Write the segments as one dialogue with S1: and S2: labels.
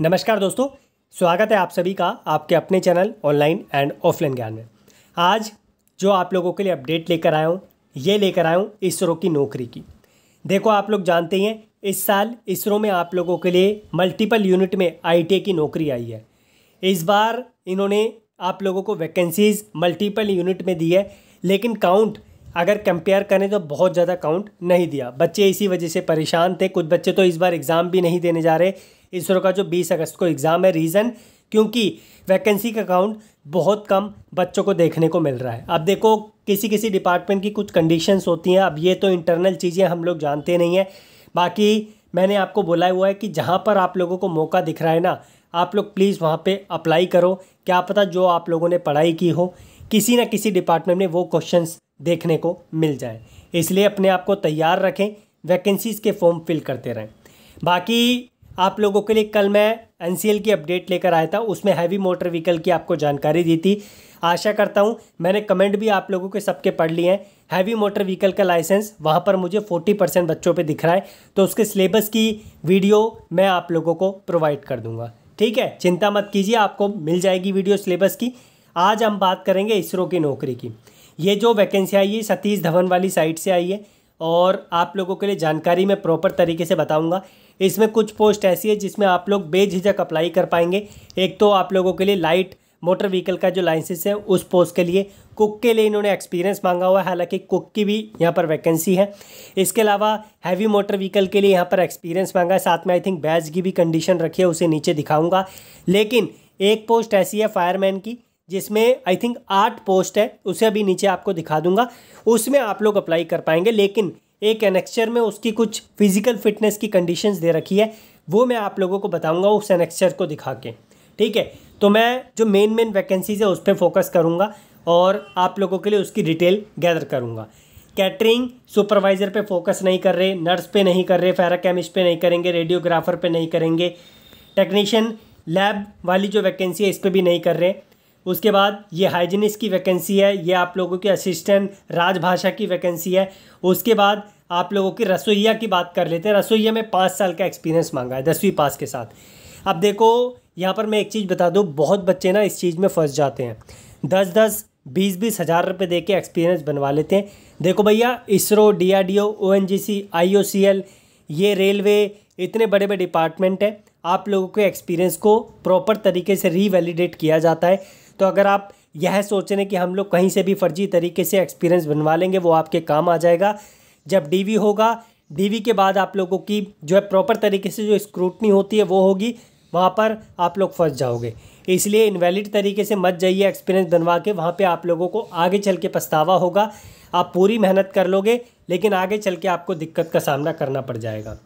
S1: नमस्कार दोस्तों स्वागत है आप सभी का आपके अपने चैनल ऑनलाइन एंड ऑफलाइन ज्ञान में आज जो आप लोगों के लिए अपडेट लेकर आया हूँ ये लेकर आया हूँ इसरो की नौकरी की देखो आप लोग जानते ही हैं इस साल इसरो में आप लोगों के लिए मल्टीपल यूनिट में आई की नौकरी आई है इस बार इन्होंने आप लोगों को वैकेंसीज मल्टीपल यूनिट में दी है लेकिन काउंट अगर कंपेयर करें तो बहुत ज़्यादा काउंट नहीं दिया बच्चे इसी वजह से परेशान थे कुछ बच्चे तो इस बार एग्ज़ाम भी नहीं देने जा रहे इसरो का जो बीस अगस्त को एग्ज़ाम है रीज़न क्योंकि वैकेंसी का अकाउंट बहुत कम बच्चों को देखने को मिल रहा है अब देखो किसी किसी डिपार्टमेंट की कुछ कंडीशंस होती हैं अब ये तो इंटरनल चीज़ें हम लोग जानते नहीं हैं बाकी मैंने आपको बोला हुआ है कि जहाँ पर आप लोगों को मौका दिख रहा है ना आप लोग प्लीज़ वहाँ पे अप्लाई करो क्या पता जो आप लोगों ने पढ़ाई की हो किसी न किसी डिपार्टमेंट में वो क्वेश्चन देखने को मिल जाए इसलिए अपने आप को तैयार रखें वैकेंसीज़ के फॉर्म फिल करते रहें बाकी आप लोगों के लिए कल मैं एन की अपडेट लेकर आया था उसमें हैवी मोटर व्हीकल की आपको जानकारी दी थी आशा करता हूँ मैंने कमेंट भी आप लोगों के सबके पढ़ लिए हैं हैवी मोटर व्हीकल का लाइसेंस वहाँ पर मुझे 40 परसेंट बच्चों पे दिख रहा है तो उसके सिलेबस की वीडियो मैं आप लोगों को प्रोवाइड कर दूंगा ठीक है चिंता मत कीजिए आपको मिल जाएगी वीडियो सिलेबस की आज हम बात करेंगे इसरो की नौकरी की ये जो वैकेंसी आई है सतीश धवन वाली साइट से आई है और आप लोगों के लिए जानकारी मैं प्रॉपर तरीके से बताऊँगा इसमें कुछ पोस्ट ऐसी है जिसमें आप लोग बेझिझक अप्लाई कर पाएंगे एक तो आप लोगों के लिए लाइट मोटर व्हीकल का जो लाइसेंस है उस पोस्ट के लिए कुक के लिए इन्होंने एक्सपीरियंस मांगा हुआ है हालांकि कुक की भी यहाँ पर वैकेंसी है इसके अलावा हैवी मोटर व्हीकल के लिए यहाँ पर एक्सपीरियंस मांगा है साथ में आई थिंक बैज की भी कंडीशन रखी है उसे नीचे दिखाऊंगा लेकिन एक पोस्ट ऐसी है फायरमैन की जिसमें आई थिंक आठ पोस्ट है उसे अभी नीचे आपको दिखा दूंगा उसमें आप लोग अप्लाई कर पाएंगे लेकिन एक एनेक्स्चर में उसकी कुछ फिजिकल फिटनेस की कंडीशंस दे रखी है वो मैं आप लोगों को बताऊंगा उस एनेक्चर को दिखा के ठीक है तो मैं जो मेन मेन वैकेंसीज है उस पर फोकस करूँगा और आप लोगों के लिए उसकी डिटेल गैदर करूँगा कैटरिंग सुपरवाइज़र पे फोकस नहीं कर रहे नर्स पे नहीं कर रहे केमिस्ट पे नहीं करेंगे रेडियोग्राफर पे नहीं करेंगे टेक्नीशियन लैब वाली जो वैकेंसी है इस पर भी नहीं कर रहे उसके बाद ये हाइजीनिस्ट की वैकेंसी है ये आप लोगों की असिस्टेंट राजभाषा की वैकेंसी है उसके बाद आप लोगों की रसोईया की बात कर लेते हैं रसोईया में पाँच साल का एक्सपीरियंस मांगा है दसवीं पास के साथ अब देखो यहाँ पर मैं एक चीज़ बता दूँ बहुत बच्चे ना इस चीज़ में फंस जाते हैं दस दस बीस बीस हज़ार रुपये दे के एक्सपीरियंस बनवा लेते हैं देखो भैया ISRO D R D O O N G C I O C L ये रेलवे इतने बड़े बड़े डिपार्टमेंट हैं आप लोगों के एक्सपीरियंस को प्रॉपर तरीके से रीवैलिडेट किया जाता है तो अगर आप यह सोच रहे हैं कि हम लोग कहीं से भी फर्जी तरीके से एक्सपीरियंस बनवा लेंगे वो आपके काम आ जाएगा जब डी होगा डी के बाद आप लोगों की जो है प्रॉपर तरीके से जो स्क्रूटनी होती है वो होगी वहाँ पर आप लोग फंस जाओगे इसलिए इनवैलिड तरीके से मत जाइए एक्सपीरियंस बनवा के वहाँ पे आप लोगों को आगे चल के पछतावा होगा आप पूरी मेहनत कर लोगे लेकिन आगे चल के आपको दिक्कत का सामना करना पड़ जाएगा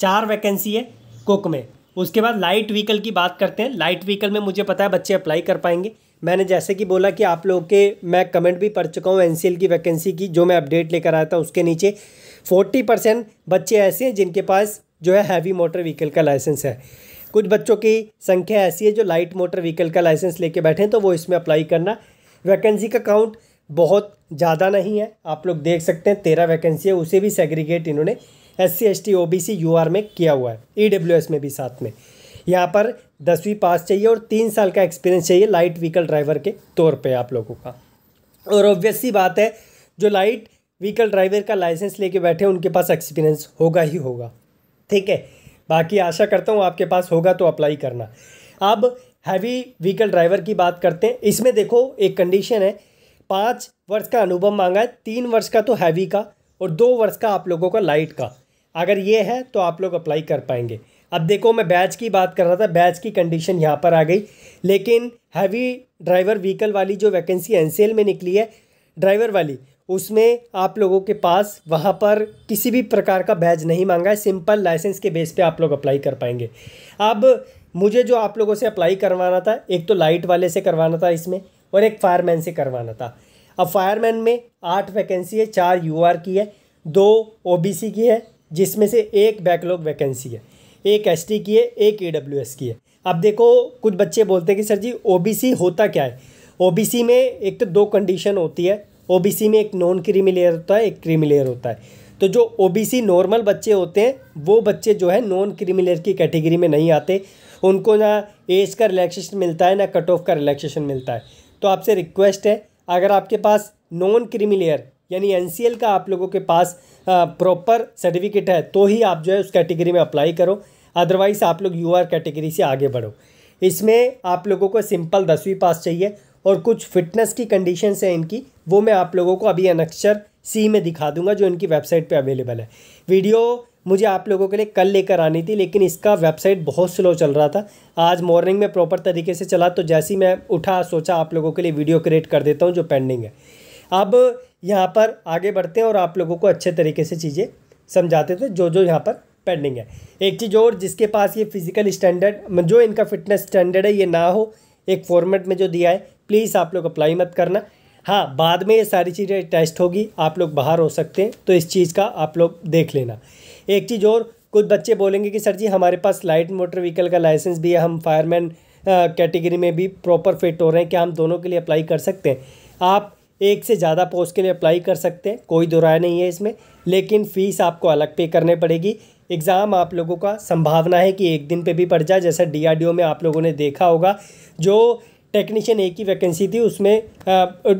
S1: चार वैकेंसी है कुक में उसके बाद लाइट व्हीकल की बात करते हैं लाइट व्हीकल में मुझे पता है बच्चे अप्लाई कर पाएंगे मैंने जैसे कि बोला कि आप लोगों के मैं कमेंट भी पढ़ चुका हूँ एन की वैकेंसी की जो मैं अपडेट लेकर आया था उसके नीचे फोर्टी परसेंट बच्चे ऐसे हैं जिनके पास जो है हैवी मोटर व्हीकल का लाइसेंस है कुछ बच्चों की संख्या ऐसी है जो लाइट मोटर व्हीकल का लाइसेंस लेके बैठे हैं तो वो इसमें अप्लाई करना वैकेंसी का काउंट बहुत ज़्यादा नहीं है आप लोग देख सकते हैं तेरह वैकेंसी है उसे भी सेग्रीगेट इन्होंने S C S T O B C U R में किया हुआ है ई डब्ल्यू एस में भी साथ में यहाँ पर दसवीं पास चाहिए और तीन साल का एक्सपीरियंस चाहिए लाइट व्हीकल ड्राइवर के तौर पे आप लोगों का और ऑब्वियस सी बात है जो लाइट व्हीकल ड्राइवर का लाइसेंस लेके बैठे उनके पास एक्सपीरियंस होगा ही होगा ठीक है बाकी आशा करता हूँ आपके पास होगा तो अप्लाई करना अब हैवी व्हीकल ड्राइवर की बात करते हैं इसमें देखो एक कंडीशन है पाँच वर्ष का अनुभव मांगा है तीन वर्ष का तो हैवी का और दो वर्ष का आप लोगों का लाइट का अगर ये है तो आप लोग अप्लाई कर पाएंगे अब देखो मैं बैच की बात कर रहा था बैच की कंडीशन यहाँ पर आ गई लेकिन हैवी ड्राइवर व्हीकल वाली जो वैकेंसी एन में निकली है ड्राइवर वाली उसमें आप लोगों के पास वहाँ पर किसी भी प्रकार का बैज नहीं मांगा है सिंपल लाइसेंस के बेस पे आप लोग अप्लाई कर पाएंगे अब मुझे जो आप लोगों से अप्लाई करवाना था एक तो लाइट वाले से करवाना था इसमें और एक फायरमैन से करवाना था अब फायरमैन में आठ वैकेंसी है चार यूआर की है दो ओबीसी की है जिसमें से एक बैकलॉग वैकेंसी है एक एस की है एक ए की है अब देखो कुछ बच्चे बोलते हैं कि सर जी ओ होता क्या है ओ में एक तो दो कंडीशन होती है ओ में एक नॉन क्रीमी लेयर होता है एक क्रीमी लेयर होता है तो जो ओ नॉर्मल बच्चे होते हैं वो बच्चे जो है नॉन क्रीमी लेयर की कैटेगरी में नहीं आते उनको ना एज का रिलैक्सेशन मिलता है ना कट ऑफ का रिलैक्सेशन मिलता है तो आपसे रिक्वेस्ट है अगर आपके पास नॉन क्रीमी लेयर यानी एन का आप लोगों के पास प्रॉपर सर्टिफिकेट है तो ही आप जो है उस कैटेगरी में अप्लाई करो अदरवाइज आप लोग यू कैटेगरी से आगे बढ़ो इसमें आप लोगों को सिंपल दसवीं पास चाहिए और कुछ फिटनेस की कंडीशंस हैं इनकी वो मैं आप लोगों को अभी अनक्षर सी में दिखा दूंगा जो इनकी वेबसाइट पे अवेलेबल है वीडियो मुझे आप लोगों के लिए कल लेकर आनी थी लेकिन इसका वेबसाइट बहुत स्लो चल रहा था आज मॉर्निंग में प्रॉपर तरीके से चला तो जैसी मैं उठा सोचा आप लोगों के लिए वीडियो क्रिएट कर देता हूँ जो पेंडिंग है अब यहाँ पर आगे बढ़ते हैं और आप लोगों को अच्छे तरीके से चीज़ें समझाते थे तो जो जो यहाँ पर पेंडिंग है एक चीज़ और जिसके पास ये फिजिकल स्टैंडर्ड जो इनका फिटनेस स्टैंडर्ड है ये ना हो एक फॉर्मेट में जो दिया है प्लीज़ आप लोग अप्लाई मत करना हाँ बाद में ये सारी चीज़ें टेस्ट होगी आप लोग बाहर हो सकते हैं तो इस चीज़ का आप लोग देख लेना एक चीज़ और कुछ बच्चे बोलेंगे कि सर जी हमारे पास लाइट मोटर व्हीकल का लाइसेंस भी है हम फायरमैन कैटेगरी में भी प्रॉपर फिट हो रहे हैं क्या हम दोनों के लिए अप्लाई कर सकते हैं आप एक से ज़्यादा पोस्ट के लिए अप्लाई कर सकते हैं कोई दो राय नहीं है इसमें लेकिन फ़ीस आपको अलग पे करने पड़ेगी एग्ज़ाम आप लोगों का संभावना है कि एक दिन पे भी पड़ जाए जैसा डीआरडीओ में आप लोगों ने देखा होगा जो टेक्नीशियन ए की वैकेंसी थी उसमें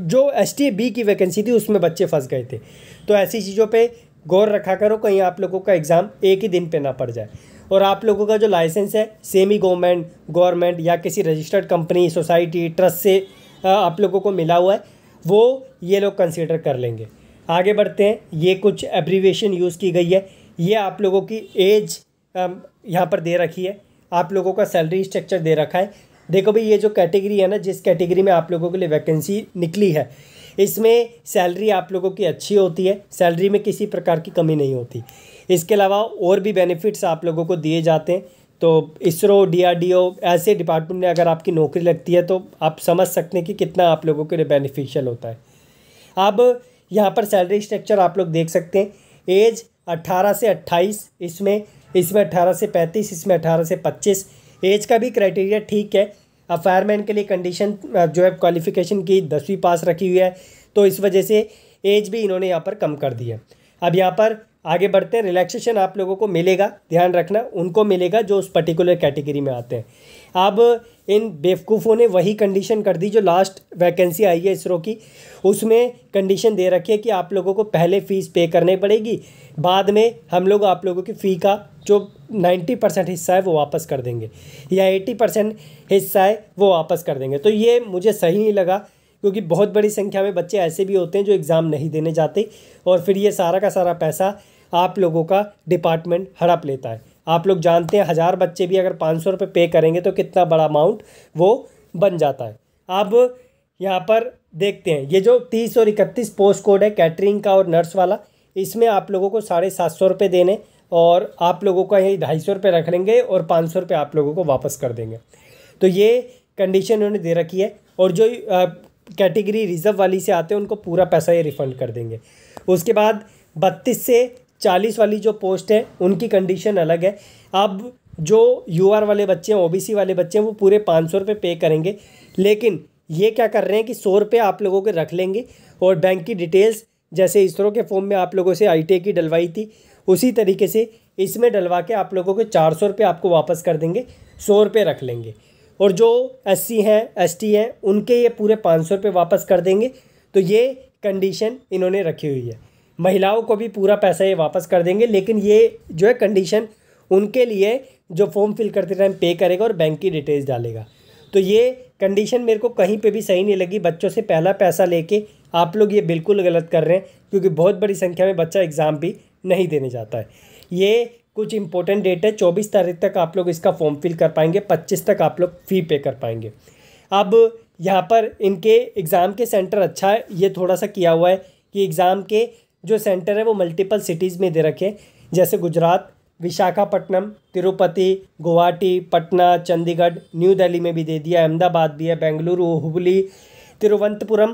S1: जो एस बी की वैकेंसी थी उसमें बच्चे फंस गए थे तो ऐसी चीज़ों पर गौर रखा करो कहीं आप लोगों का एग्ज़ाम एक ही दिन पर ना पड़ जाए और आप लोगों का जो लाइसेंस है सेमी गवर्नमेंट गवर्नमेंट या किसी रजिस्टर्ड कंपनी सोसाइटी ट्रस्ट से आप लोगों को मिला हुआ है वो ये लोग कंसिडर कर लेंगे आगे बढ़ते हैं ये कुछ एब्रीवेशन यूज़ की गई है ये आप लोगों की एज यहाँ पर दे रखी है आप लोगों का सैलरी स्ट्रक्चर दे रखा है देखो भाई ये जो कैटेगरी है ना जिस कैटेगरी में आप लोगों के लिए वैकेंसी निकली है इसमें सैलरी आप लोगों की अच्छी होती है सैलरी में किसी प्रकार की कमी नहीं होती इसके अलावा और भी बेनिफिट्स आप लोगों को दिए जाते हैं तो इसरो डीआरडीओ ऐसे डिपार्टमेंट में अगर आपकी नौकरी लगती है तो आप समझ सकते हैं कि कितना आप लोगों के लिए बेनिफिशियल होता है अब यहाँ पर सैलरी स्ट्रक्चर आप लोग देख सकते हैं एज 18 से 28 इसमें इसमें 18 से 35 इसमें 18 से 25 एज का भी क्राइटेरिया ठीक है अब फायरमैन के लिए कंडीशन जो है क्वालिफिकेशन की दसवीं पास रखी हुई है तो इस वजह से एज भी इन्होंने यहाँ पर कम कर दिया अब यहाँ पर आगे बढ़ते हैं रिलैक्सेशन आप लोगों को मिलेगा ध्यान रखना उनको मिलेगा जो उस पर्टिकुलर कैटेगरी में आते हैं अब इन बेवकूफ़ों ने वही कंडीशन कर दी जो लास्ट वैकेंसी आई है इसरो की उसमें कंडीशन दे रखी है कि आप लोगों को पहले फ़ीस पे करनी पड़ेगी बाद में हम लोग आप लोगों की फ़ी का जो 90 परसेंट हिस्सा है वो वापस कर देंगे या 80 परसेंट हिस्सा है वो वापस कर देंगे तो ये मुझे सही नहीं लगा क्योंकि बहुत बड़ी संख्या में बच्चे ऐसे भी होते हैं जो एग्ज़ाम नहीं देने जाते और फिर ये सारा का सारा पैसा आप लोगों का डिपार्टमेंट हड़प लेता है आप लोग जानते हैं हज़ार बच्चे भी अगर पाँच सौ रुपये पे करेंगे तो कितना बड़ा अमाउंट वो बन जाता है अब यहाँ पर देखते हैं ये जो तीस और इकतीस पोस्ट कोड है कैटरिंग का और नर्स वाला इसमें आप लोगों को साढ़े सात सौ रुपये देने और आप लोगों का यही ढाई सौ रुपये रख लेंगे और पाँच सौ रुपये आप लोगों को वापस कर देंगे तो ये कंडीशन उन्होंने दे रखी है और जो कैटेगरी रिज़र्व वाली से आते हैं उनको पूरा पैसा ये रिफ़ंड कर देंगे उसके बाद बत्तीस से चालीस वाली जो पोस्ट है उनकी कंडीशन अलग है अब जो यू वाले बच्चे हैं ओ वाले बच्चे हैं वो पूरे पाँच सौ रुपये पे करेंगे लेकिन ये क्या कर रहे हैं कि सौ रुपये आप लोगों के रख लेंगे और बैंक की डिटेल्स जैसे इसरो के फॉर्म में आप लोगों से आई की डलवाई थी उसी तरीके से इसमें डलवा के आप लोगों के चार सौ रुपये आपको वापस कर देंगे सौ रुपये रख लेंगे और जो एस सी हैं एस टी हैं उनके ये पूरे पाँच सौ रुपये वापस कर देंगे तो ये कंडीशन इन्होंने रखी हुई है महिलाओं को भी पूरा पैसा ये वापस कर देंगे लेकिन ये जो है कंडीशन उनके लिए जो फॉर्म फिल करते टाइम पे करेगा और बैंक की डिटेल्स डालेगा तो ये कंडीशन मेरे को कहीं पे भी सही नहीं लगी बच्चों से पहला पैसा लेके आप लोग ये बिल्कुल गलत कर रहे हैं क्योंकि बहुत बड़ी संख्या में बच्चा एग्ज़ाम भी नहीं देने जाता है ये कुछ इंपॉर्टेंट डेट है चौबीस तारीख तक आप लोग इसका फॉर्म फिल कर पाएंगे पच्चीस तक आप लोग फ़ी पे कर पाएंगे अब यहाँ पर इनके एग्ज़ाम के सेंटर अच्छा है ये थोड़ा सा किया हुआ है कि एग्ज़ाम के जो सेंटर है वो मल्टीपल सिटीज़ में दे रखे हैं जैसे गुजरात विशाखापट्टनम तिरुपति गुवाहाटी पटना चंडीगढ़ न्यू दिल्ली में भी दे दिया अहमदाबाद भी है बेंगलुरु हुबली तिरुवनंतपुरम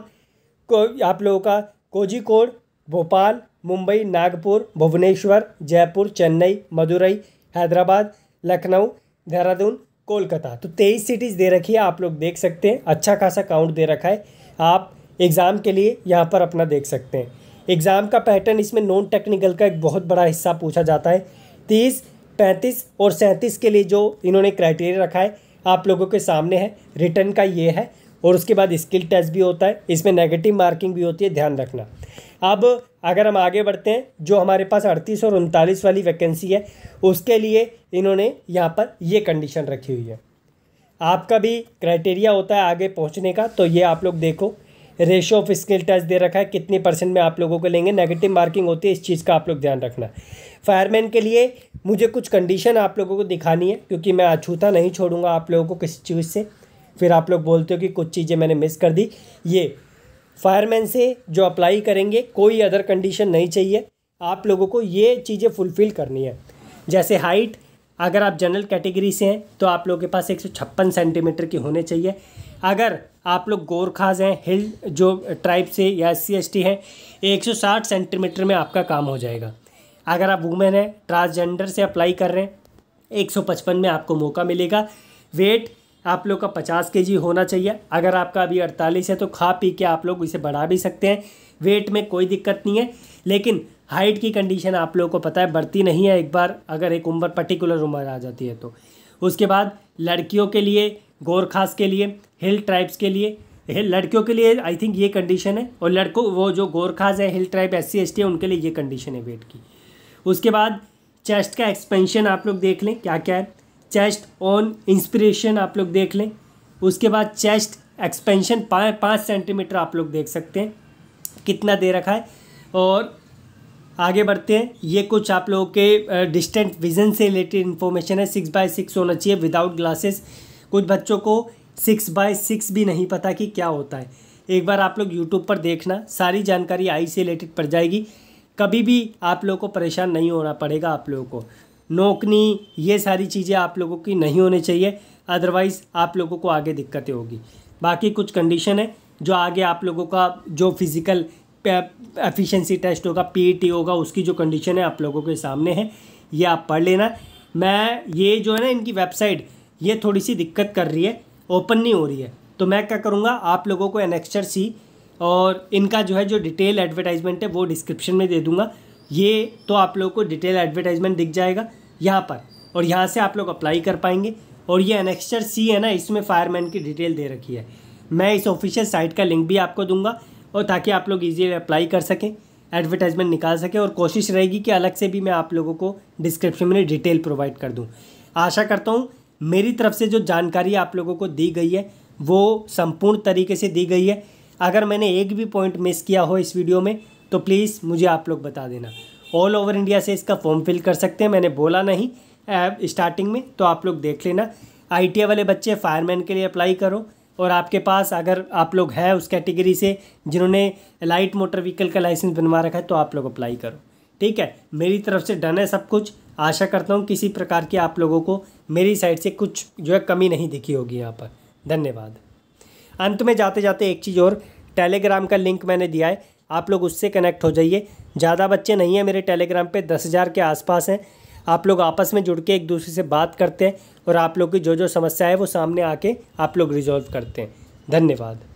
S1: को आप लोगों का कोजिकोड भोपाल मुंबई नागपुर भुवनेश्वर जयपुर चेन्नई मदुरई हैदराबाद लखनऊ देहरादून कोलकाता तो तेईस सिटीज़ दे रखी है आप लोग देख सकते हैं अच्छा खासा काउंट दे रखा है आप एग्ज़ाम के लिए यहाँ पर अपना देख सकते हैं एग्ज़ाम का पैटर्न इसमें नॉन टेक्निकल का एक बहुत बड़ा हिस्सा पूछा जाता है तीस पैंतीस और सैंतीस के लिए जो इन्होंने क्राइटेरिया रखा है आप लोगों के सामने है रिटर्न का ये है और उसके बाद स्किल टेस्ट भी होता है इसमें नेगेटिव मार्किंग भी होती है ध्यान रखना अब अगर हम आगे बढ़ते हैं जो हमारे पास अड़तीस और उनतालीस वाली वैकेंसी है उसके लिए इन्होंने यहाँ पर ये कंडीशन रखी हुई है आपका भी क्राइटेरिया होता है आगे पहुँचने का तो ये आप लोग देखो रेशो ऑफ स्किल टच दे रखा है कितनी परसेंट में आप लोगों को लेंगे नेगेटिव मार्किंग होती है इस चीज़ का आप लोग ध्यान रखना फायरमैन के लिए मुझे कुछ कंडीशन आप लोगों को दिखानी है क्योंकि मैं अछूता नहीं छोड़ूंगा आप लोगों को किसी चीज़ से फिर आप लोग बोलते हो कि कुछ चीज़ें मैंने मिस कर दी ये फायरमैन से जो अप्लाई करेंगे कोई अदर कंडीशन नहीं चाहिए आप लोगों को ये चीज़ें फुलफ़िल करनी है जैसे हाइट अगर आप जनरल कैटेगरी से हैं तो आप लोगों के पास एक सेंटीमीटर की होने चाहिए अगर आप लोग गोरखाज हैं हिल जो ट्राइब से या एस सी हैं एक सेंटीमीटर में आपका काम हो जाएगा अगर आप वुमेन हैं ट्रांसजेंडर से अप्लाई कर रहे हैं 155 में आपको मौका मिलेगा वेट आप लोग का 50 के होना चाहिए अगर आपका अभी 48 है तो खा पी के आप लोग इसे बढ़ा भी सकते हैं वेट में कोई दिक्कत नहीं है लेकिन हाइट की कंडीशन आप लोगों को पता है बढ़ती नहीं है एक बार अगर एक उम्र पर्टिकुलर उम्र आ जाती है तो उसके बाद लड़कियों के लिए गोरखास के लिए हिल ट्राइब्स के लिए लड़कियों के लिए आई थिंक ये कंडीशन है और लड़कों वो जो गोरखाज है hill tribe S C S T है उनके लिए ये कंडीशन है वेट की उसके बाद चेस्ट का एक्सपेंशन आप लोग देख लें क्या क्या है चेस्ट ऑन इंस्पिरेशन आप लोग देख लें उसके बाद चेस्ट एक्सपेंशन पाँच पाँच सेंटीमीटर आप लोग देख सकते हैं कितना दे रखा है और आगे बढ़ते हैं ये कुछ आप लोगों के डिस्टेंट विजन से रिलेटेड इन्फॉर्मेशन है सिक्स बाय सिक्स होना चाहिए विदाउट ग्लासेस कुछ बच्चों को सिक्स बाय सिक्स भी नहीं पता कि क्या होता है एक बार आप लोग यूट्यूब पर देखना सारी जानकारी आई से रिलेटेड पड़ जाएगी कभी भी आप लोगों को परेशान नहीं होना पड़ेगा आप लोगों को नौकनी ये सारी चीज़ें आप लोगों की नहीं होनी चाहिए अदरवाइज़ आप लोगों को आगे दिक्कतें होगी बाकी कुछ कंडीशन है जो आगे आप लोगों का जो फिज़िकल एफिशिएंसी टेस्ट होगा पीईटी e होगा उसकी जो कंडीशन है आप लोगों के सामने है ये आप पढ़ लेना मैं ये जो है ना इनकी वेबसाइट ये थोड़ी सी दिक्कत कर रही है ओपन नहीं हो रही है तो मैं क्या करूँगा आप लोगों को एनेक्चर सी और इनका जो है जो डिटेल एडवर्टाइजमेंट है वो डिस्क्रिप्शन में दे दूँगा ये तो आप लोगों को डिटेल एडवर्टाइजमेंट दिख जाएगा यहाँ पर और यहाँ से आप लोग अप्लाई कर पाएंगे और ये एनेक्चर सी है ना इसमें फायरमैन की डिटेल दे रखी है मैं इस ऑफिशियल साइट का लिंक भी आपको दूंगा और ताकि आप लोग ईजीली अप्लाई कर सकें एडवर्टाइजमेंट निकाल सकें और कोशिश रहेगी कि अलग से भी मैं आप लोगों को डिस्क्रिप्शन में डिटेल प्रोवाइड कर दूँ आशा करता हूँ मेरी तरफ से जो जानकारी आप लोगों को दी गई है वो संपूर्ण तरीके से दी गई है अगर मैंने एक भी पॉइंट मिस किया हो इस वीडियो में तो प्लीज़ मुझे आप लोग बता देना ऑल ओवर इंडिया से इसका फॉर्म फिल कर सकते हैं मैंने बोला नहीं स्टार्टिंग में तो आप लोग देख लेना आई वाले बच्चे फायरमैन के लिए अप्लाई करो और आपके पास अगर आप लोग हैं उस कैटेगरी से जिन्होंने लाइट मोटर व्हीकल का लाइसेंस बनवा रखा है तो आप लोग अप्लाई करो ठीक है मेरी तरफ से डन है सब कुछ आशा करता हूँ किसी प्रकार की आप लोगों को मेरी साइड से कुछ जो है कमी नहीं दिखी होगी यहाँ पर धन्यवाद अंत में जाते जाते एक चीज़ और टेलीग्राम का लिंक मैंने दिया है आप लोग उससे कनेक्ट हो जाइए ज़्यादा बच्चे नहीं हैं मेरे टेलीग्राम पे दस हज़ार के आसपास हैं आप लोग आपस में जुड़ के एक दूसरे से बात करते हैं और आप लोग की जो जो समस्या है वो सामने आके आप लोग रिजॉल्व करते हैं धन्यवाद